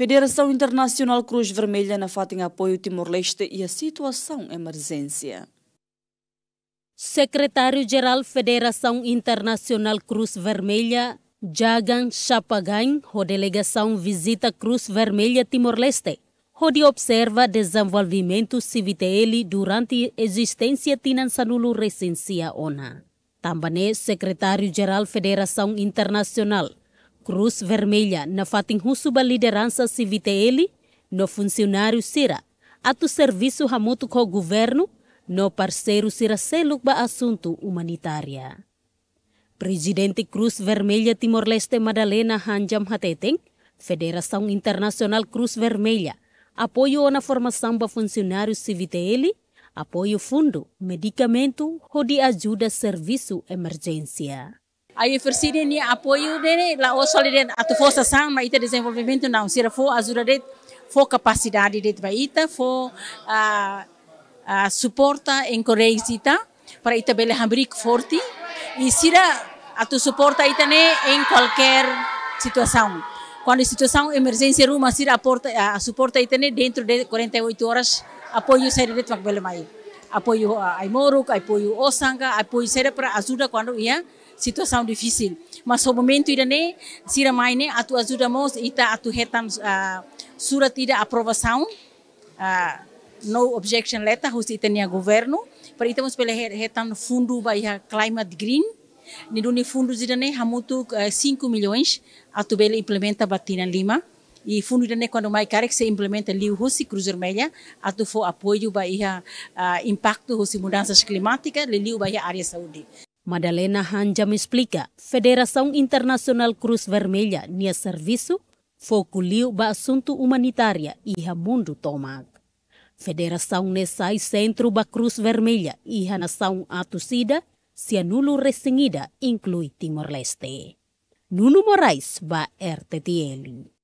Federação Internacional Cruz Vermelha na FAT em apoio Timor-Leste e a situação emergência. Secretário-Geral Federação Internacional Cruz Vermelha, Jagan Chapagan, a delegação visita Cruz Vermelha Timor-Leste, onde observa desenvolvimento CVTL durante a existência tinansanulu recência ONA. Também é secretário-geral Federação Internacional Cruz Vermelha na fatin husuba liderança CVTL, no funcionário sira, ato serviço ramuto com o governo, no parceiro Cira Selukba assunto humanitária. Presidente Cruz Vermelha Timor-Leste Madalena Hanjam Hateteng, Federação Internacional Cruz Vermelha, apoio na formação para funcionários CVTL, apoio fundo, medicamento, ou de ajuda serviço emergência aí oferecer apoio dele, lá o solidariedade, a força são, mas ita desenvolvimento não, se for ajuda de, for capacidade de ita, tá? for a ah, uh, ah, suporta, encourage ita, tá? para ita bele é hambric forte, e se a tu suporta ita né em qualquer situação. Quando a situação emergência ruma, se a, porta, a ah, suporta ita né dentro de 48 horas, apoio sair de tua bele apoio a uh, Aimoruk, apoio Osanga, apoio Sera para ajuda quando ia situação difícil. Mas no momento ainda nem sira mais nem atu ajuda mos ita atu retan uh, surat aprovação uh, no objection letter hus ita nia governo para ita mos pela retan fundo a climate green ni duni fundo zidane hamutu uh, 5 milhões atu bela implementa batina lima e fundo da quando mais cara que se implementa ali o Rossi Cruz Vermelha ato for apoio para a impacto das mudanças climáticas ali o a área saúde Madalena me explica Federação Internacional Cruz Vermelha nia serviço foco liu ba assunto humanitária e mundo tomag Federação Nessai Centro ba Cruz Vermelha e a nação Atusida Cianulo Restringida inclui Timor-Leste. Nuno Moraes, ba RTTL.